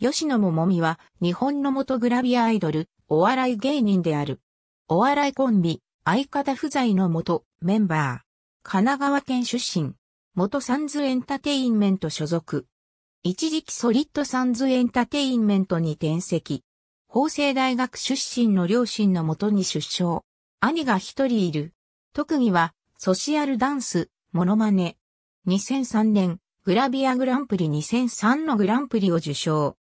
吉野ももみは日本の元グラビアアイドル、お笑い芸人である。お笑いコンビ、相方不在の元メンバー。神奈川県出身。元サンズエンタテインメント所属。一時期ソリッドサンズエンタテインメントに転籍。法政大学出身の両親のもとに出生。兄が一人いる。特技は、ソシアルダンス、モノマネ。2003年、グラビアグランプリ2003のグランプリを受賞。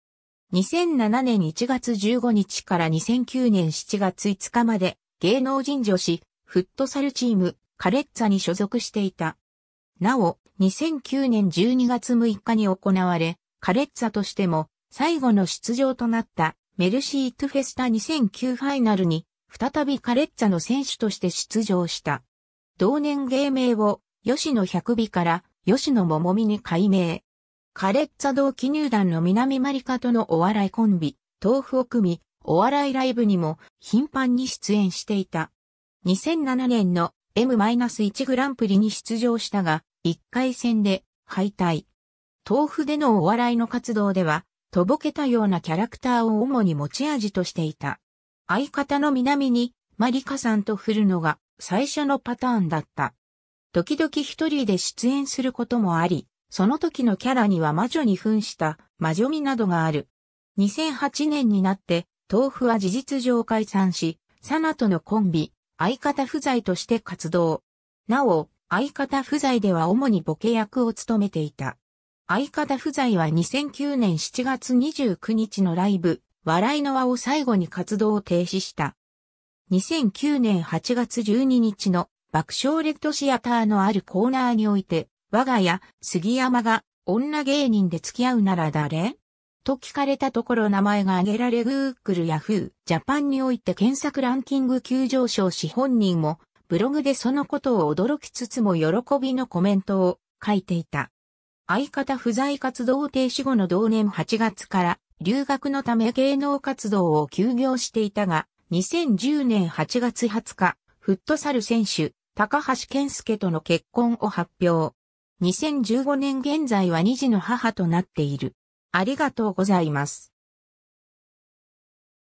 2007年1月15日から2009年7月5日まで芸能人女子フットサルチームカレッツァに所属していた。なお、2009年12月6日に行われ、カレッツァとしても最後の出場となったメルシートフェスタ2009ファイナルに再びカレッツァの選手として出場した。同年芸名を吉野百美から吉野桃美に改名。カレッツァ同期入団の南マリカとのお笑いコンビ、豆腐を組み、お笑いライブにも頻繁に出演していた。2007年の M-1 グランプリに出場したが、1回戦で敗退。豆腐でのお笑いの活動では、とぼけたようなキャラクターを主に持ち味としていた。相方の南にマリカさんと振るのが最初のパターンだった。時々一人で出演することもあり、その時のキャラには魔女に扮した魔女味などがある。2008年になって、豆腐は事実上解散し、サナとのコンビ、相方不在として活動。なお、相方不在では主にボケ役を務めていた。相方不在は2009年7月29日のライブ、笑いの輪を最後に活動を停止した。2009年8月12日の爆笑レッドシアターのあるコーナーにおいて、我が家、杉山が女芸人で付き合うなら誰と聞かれたところ名前が挙げられ Google や Yahoo! a p a n において検索ランキング急上昇し本人もブログでそのことを驚きつつも喜びのコメントを書いていた。相方不在活動停止後の同年8月から留学のため芸能活動を休業していたが、2010年8月20日、フットサル選手、高橋健介との結婚を発表。2015年現在は2児の母となっている。ありがとうございます。